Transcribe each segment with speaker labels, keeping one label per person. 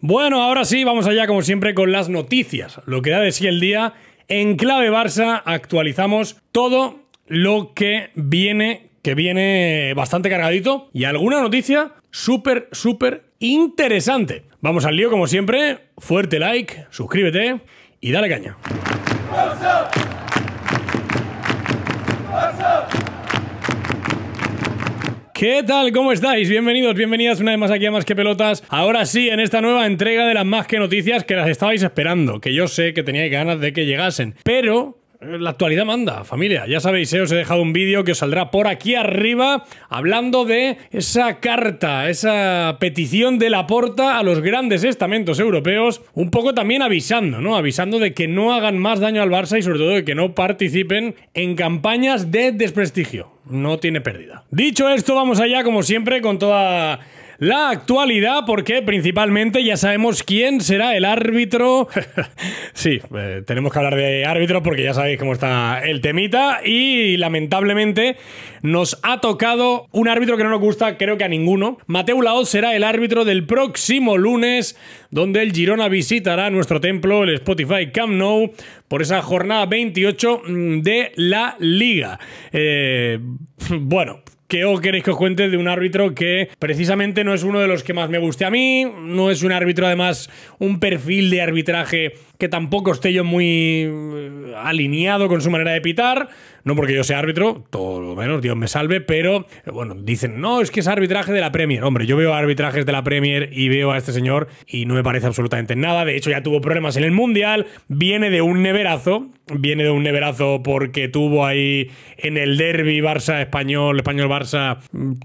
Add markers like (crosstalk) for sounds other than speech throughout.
Speaker 1: Bueno, ahora sí, vamos allá como siempre con las noticias. Lo que da de sí el día. En clave Barça actualizamos todo lo que viene, que viene bastante cargadito. Y alguna noticia súper, súper interesante. Vamos al lío como siempre. Fuerte like, suscríbete y dale caña. ¿Qué tal? ¿Cómo estáis? Bienvenidos, bienvenidas una vez más aquí a Más que Pelotas. Ahora sí, en esta nueva entrega de las Más que Noticias que las estabais esperando, que yo sé que teníais ganas de que llegasen, pero eh, la actualidad manda, familia. Ya sabéis, eh, os he dejado un vídeo que os saldrá por aquí arriba hablando de esa carta, esa petición de la porta a los grandes estamentos europeos, un poco también avisando, ¿no? Avisando de que no hagan más daño al Barça y sobre todo de que no participen en campañas de desprestigio no tiene pérdida. Dicho esto, vamos allá, como siempre, con toda la actualidad, porque principalmente ya sabemos quién será el árbitro. (laughs) sí, eh, tenemos que hablar de árbitro porque ya sabéis cómo está el temita. Y lamentablemente nos ha tocado un árbitro que no nos gusta, creo que a ninguno. Mateo Laoz será el árbitro del próximo lunes, donde el Girona visitará nuestro templo, el Spotify Camp Nou, por esa jornada 28 mm, de la Liga. Eh, (laughs) bueno, que os queréis que os cuente de un árbitro que precisamente no es uno de los que más me guste a mí? No es un árbitro, además, un perfil de arbitraje que tampoco esté yo muy eh, alineado con su manera de pitar. No porque yo sea árbitro, todo lo menos, Dios me salve, pero eh, bueno, dicen, no, es que es arbitraje de la Premier. Hombre, yo veo arbitrajes de la Premier y veo a este señor y no me parece absolutamente nada. De hecho, ya tuvo problemas en el Mundial, viene de un neverazo, viene de un neverazo porque tuvo ahí en el derby Barça-Español, Español-Barça,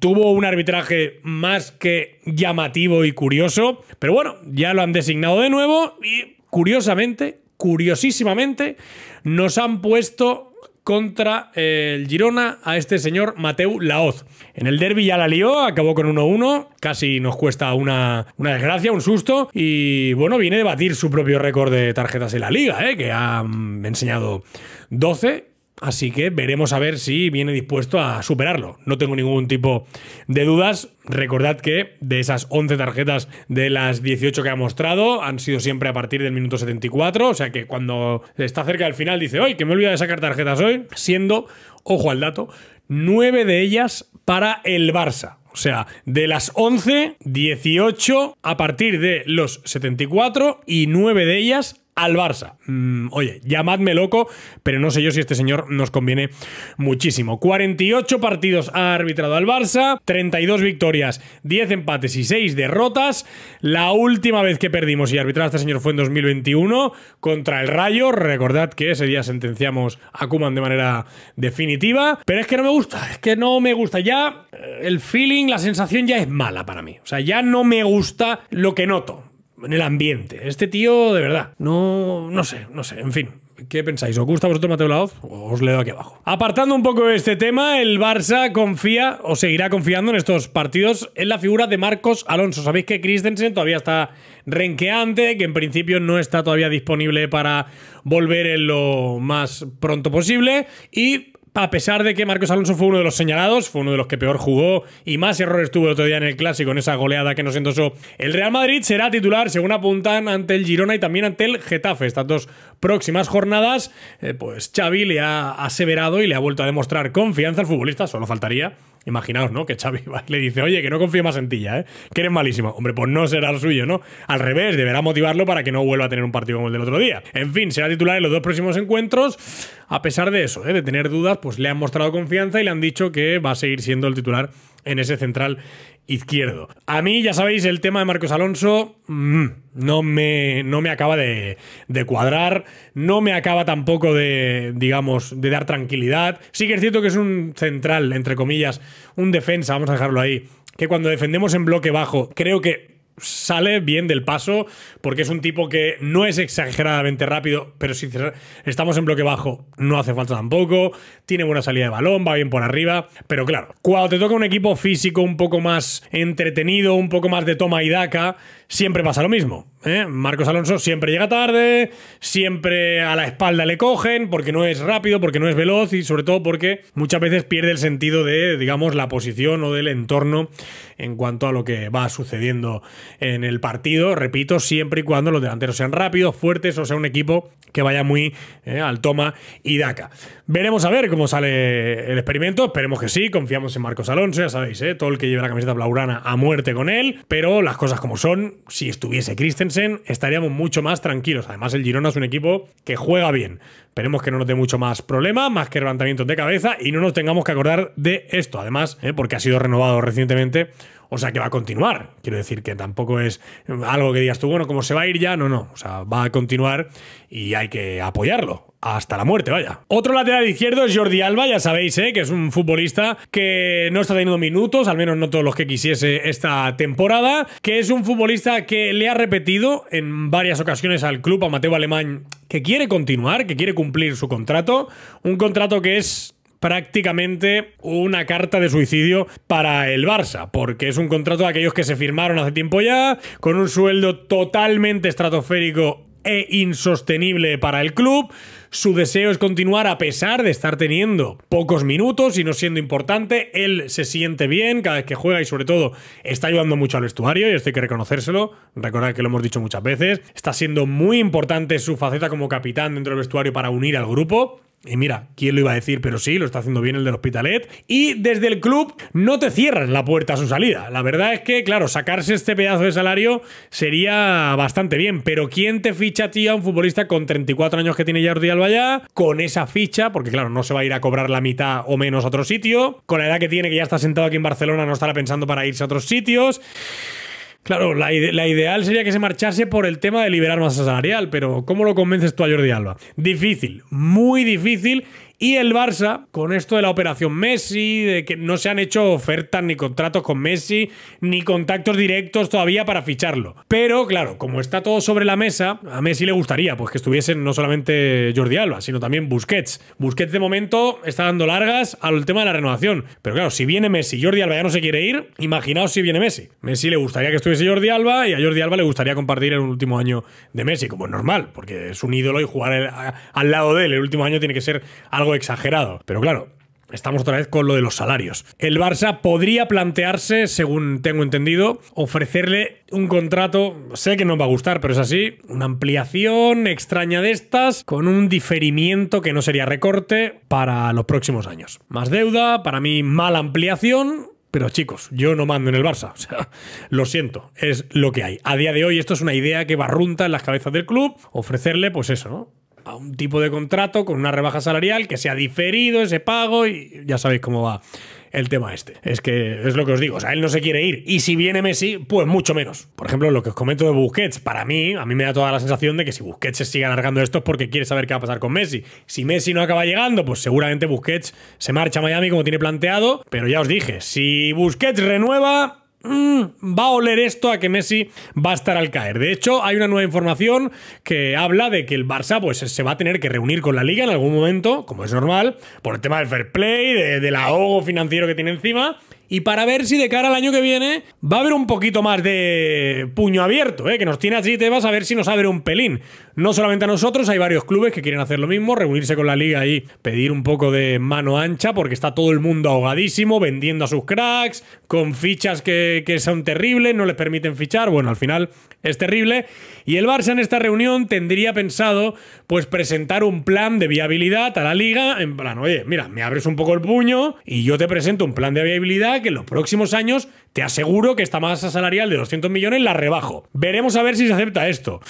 Speaker 1: tuvo un arbitraje más que llamativo y curioso, pero bueno, ya lo han designado de nuevo y curiosamente, curiosísimamente, nos han puesto contra eh, el Girona a este señor Mateu Laoz. En el derby ya la lió, acabó con 1-1, casi nos cuesta una, desgracia, un susto, y bueno, viene de batir su propio récord de tarjetas en la liga, eh, que ha mm, enseñado 12 Así que veremos a ver si viene dispuesto a superarlo. No tengo ningún tipo de dudas. Recordad que de esas 11 tarjetas de las 18 que ha mostrado, han sido siempre a partir del minuto 74. O sea que cuando está cerca del final dice, hoy que me he de sacar tarjetas hoy! Siendo, ojo al dato, 9 de ellas para el Barça. O sea, de las 11, 18 a partir de los 74 y 9 de ellas al Barça. Mm, oye, llamadme loco, pero no sé yo si este señor nos conviene muchísimo. 48 partidos ha arbitrado al Barça, 32 victorias, 10 empates y 6 derrotas. La última vez que perdimos y arbitrado a este señor fue en 2021 contra el Rayo. Recordad que ese día sentenciamos a Kuman de manera definitiva. Pero es que no me gusta, es que no me gusta. Ya eh, el feeling, la sensación ya es mala para mí. O sea, ya no me gusta lo que noto en el ambiente. Este tío, de verdad, no, no sé, no sé, en fin. ¿Qué pensáis? ¿Os gusta vosotros Mateo Laoz? Os leo aquí abajo. Apartando un poco de este tema, el Barça confía o seguirá confiando en estos partidos en la figura de Marcos Alonso. Sabéis que Christensen todavía está renqueante, que en principio no está todavía disponible para volver en lo más pronto posible. Y a pesar de que Marcos Alonso fue uno de los señalados, fue uno de los que peor jugó y más errores tuvo el otro día en el Clásico, en esa goleada que nos endosó. El Real Madrid será titular, según apuntan, ante el Girona y también ante el Getafe. Estas dos próximas jornadas, eh, pues Xavi le ha aseverado y le ha vuelto a demostrar confianza al futbolista, solo faltaría Imaginaos, ¿no? Que Xavi le dice, oye, que no confío más en ti ya, ¿eh? Que eres malísimo. Hombre, pues no será el suyo, ¿no? Al revés, deberá motivarlo para que no vuelva a tener un partido como el del otro día. En fin, será titular en los dos próximos encuentros. A pesar de eso, ¿eh? de tener dudas, pues le han mostrado confianza y le han dicho que va a seguir siendo el titular en ese central izquierdo. A mí, ya sabéis, el tema de Marcos Alonso mm, no, me, no me acaba de, de, cuadrar, no me acaba tampoco de, digamos, de dar tranquilidad. Sí que es cierto que es un central, entre comillas, un defensa, vamos a dejarlo ahí, que cuando defendemos en bloque bajo, creo que sale bien del paso porque es un tipo que no es exageradamente rápido, pero si estamos en bloque bajo no hace falta tampoco, tiene buena salida de balón, va bien por arriba, pero claro, cuando te toca un equipo físico un poco más entretenido, un poco más de toma y daca, siempre pasa lo mismo ¿Eh? Marcos Alonso siempre llega tarde, siempre a la espalda le cogen, porque no es rápido, porque no es veloz y sobre todo porque muchas veces pierde el sentido de, digamos, la posición o del entorno en cuanto a lo que va sucediendo en el partido. Repito, siempre y cuando los delanteros sean rápidos, fuertes o sea un equipo que vaya muy ¿eh? al toma y daca. Veremos a ver cómo sale el experimento, esperemos que sí, confiamos en Marcos Alonso, ya sabéis, ¿eh? todo el que lleva la camiseta blaurana a muerte con él, pero las cosas como son, si estuviese Christensen estaríamos mucho más tranquilos. Además, el Girona es un equipo que juega bien. Esperemos que no nos dé mucho más problema, más que levantamientos de cabeza y no nos tengamos que acordar de esto. Además, ¿eh? porque ha sido renovado recientemente, o sea que va a continuar. Quiero decir que tampoco es algo que digas tú, bueno, ¿cómo se va a ir ya, no, no. O sea, va a continuar y hay que apoyarlo hasta la muerte, vaya. Otro lateral izquierdo es Jordi Alba, ya sabéis, ¿eh? que es un futbolista que no está teniendo minutos, al menos no todos los que quisiese esta temporada, que es un futbolista que le ha repetido en varias ocasiones al club, a Mateo Alemán, que quiere continuar, que quiere cumplir su contrato, un contrato que es prácticamente una carta de suicidio para el Barça, porque es un contrato de aquellos que se firmaron hace tiempo ya, con un sueldo totalmente estratosférico e insostenible para el club, su deseo es continuar a pesar de estar teniendo pocos minutos y no siendo importante. Él se siente bien cada vez que juega y sobre todo está ayudando mucho al vestuario y esto hay que reconocérselo. Recordad que lo hemos dicho muchas veces. Está siendo muy importante su faceta como capitán dentro del vestuario para unir al grupo. Y mira, ¿quién lo iba a decir? Pero sí, lo está haciendo bien el del Hospitalet. Y desde el club no te cierran la puerta a su salida. La verdad es que, claro, sacarse este pedazo de salario sería bastante bien. Pero ¿quién te ficha a ti a un futbolista con 34 años que tiene Jordi Alba ya? Con esa ficha, porque claro, no se va a ir a cobrar la mitad o menos a otro sitio. Con la edad que tiene, que ya está sentado aquí en Barcelona, no estará pensando para irse a otros sitios. Claro, la, ideal sería que se marchase por el tema de liberar masa salarial, pero ¿cómo lo convences tú a Jordi Alba? Difícil, muy difícil y el Barça, con esto de la operación Messi, de que no se han hecho ofertas ni contratos con Messi, ni contactos directos todavía para ficharlo. Pero claro, como está todo sobre la mesa, a Messi le gustaría pues que estuviesen no solamente Jordi Alba, sino también Busquets. Busquets de momento está dando largas al tema de la renovación. Pero claro, si viene Messi, Jordi Alba ya no se quiere ir, imaginaos si viene Messi. Messi le gustaría que estuviese Jordi Alba y a Jordi Alba le gustaría compartir el último año de Messi, como es normal, porque es un ídolo y jugar al lado de él el último año tiene que ser algo exagerado. Pero claro, Estamos otra vez con lo de los salarios. El Barça podría plantearse, según tengo entendido, ofrecerle un contrato, sé que no va a gustar, pero es así, una ampliación extraña de estas, con un diferimiento que no sería recorte para los próximos años. Más deuda, para mí mala ampliación, pero chicos, yo no mando en el Barça. (laughs) O sea, lo siento, es lo que hay. A día de hoy esto es una idea que barrunta en las cabezas del club, ofrecerle pues eso, ¿no? un tipo de contrato con una rebaja salarial que se ha diferido ese pago y ya sabéis cómo va el tema este. Es que es lo que os digo, o sea, él no se quiere ir. Y si viene Messi, pues mucho menos. Por ejemplo, lo que os comento de Busquets, para mí, a mí me da toda la sensación de que si Busquets se sigue alargando esto es porque quiere saber qué va a pasar con Messi. Si Messi no acaba llegando, pues seguramente Busquets se marcha a Miami como tiene planteado. Pero ya os dije, si Busquets renueva, Mm, va a oler esto a que Messi va a estar al caer. De hecho, hay una nueva información que habla de que el Barça pues, se va a tener que reunir con la liga en algún momento, como es normal, por el tema del fair play, de, del ahogo financiero que tiene encima y para ver si de cara al año que viene va a haber un poquito más de puño abierto, ¿eh? que nos tiene así vas a ver si nos abre un pelín. No solamente a nosotros, hay varios clubes que quieren hacer lo mismo, reunirse con la liga y pedir un poco de mano ancha porque está todo el mundo ahogadísimo, vendiendo a sus cracks, con fichas que, que son terribles, no les permiten fichar, bueno, al final es terrible. Y el Barça en esta reunión tendría pensado pues presentar un plan de viabilidad a la liga, en plan, oye, mira, me abres un poco el puño y yo te presento un plan de viabilidad que en los próximos años te aseguro que esta masa salarial de 200 millones la rebajo. Veremos a ver si se acepta esto.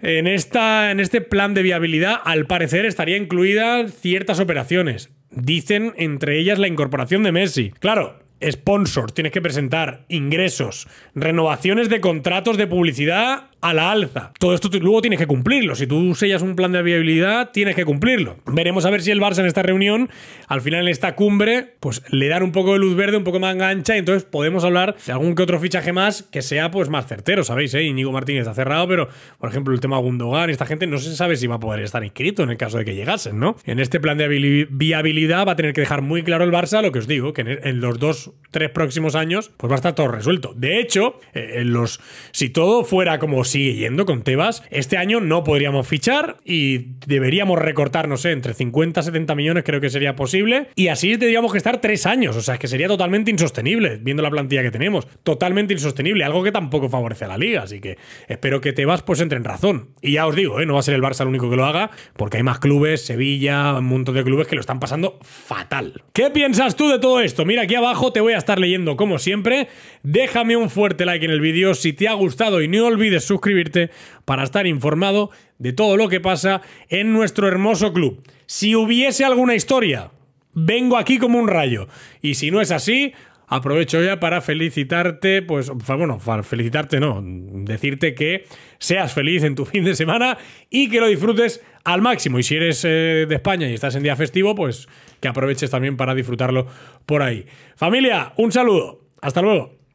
Speaker 1: En, esta, en este plan de viabilidad, al parecer, estaría incluida ciertas operaciones. Dicen entre ellas la incorporación de Messi. Claro, sponsors, tienes que presentar ingresos, renovaciones de contratos de publicidad a la alza. Todo esto luego tienes que cumplirlo. Si tú sellas un plan de viabilidad, tienes que cumplirlo. Veremos a ver si el Barça en esta reunión, al final en esta cumbre, pues le dan un poco de luz verde, un poco más engancha y entonces podemos hablar de algún que otro fichaje más que sea pues más certero, ¿sabéis? Eh? Íñigo Martínez está cerrado, pero por ejemplo el tema Gundogan, esta gente no se sabe si va a poder estar inscrito en el caso de que llegasen, ¿no? En este plan de viabilidad va a tener que dejar muy claro el Barça lo que os digo, que en los dos, tres próximos años, pues va a estar todo resuelto. De hecho, eh, en los, si todo fuera como sigue yendo con Tebas, este año no podríamos fichar y deberíamos recortar, no sé, entre 50 y 70 millones creo que sería posible. Y así tendríamos que estar tres años. O sea, es que sería totalmente insostenible, viendo la plantilla que tenemos. Totalmente insostenible, algo que tampoco favorece a la liga. Así que espero que Tebas pues entre en razón. Y ya os digo, ¿eh? no va a ser el Barça el único que lo haga, porque hay más clubes, Sevilla, un montón de clubes que lo están pasando fatal. ¿Qué piensas tú de todo esto? Mira, aquí abajo te voy a estar leyendo como siempre. Déjame un fuerte like en el vídeo si te ha gustado y no olvides suscribirte suscribirte para estar informado de todo lo que pasa en nuestro hermoso club. Si hubiese alguna historia, vengo aquí como un rayo. Y si no es así, aprovecho ya para felicitarte, pues bueno, felicitarte no, decirte que seas feliz en tu (laughs) fin de semana y que lo disfrutes al máximo. Y si eres eh, de España y estás en día festivo, pues que aproveches también para disfrutarlo por ahí. Familia, un saludo. Hasta luego.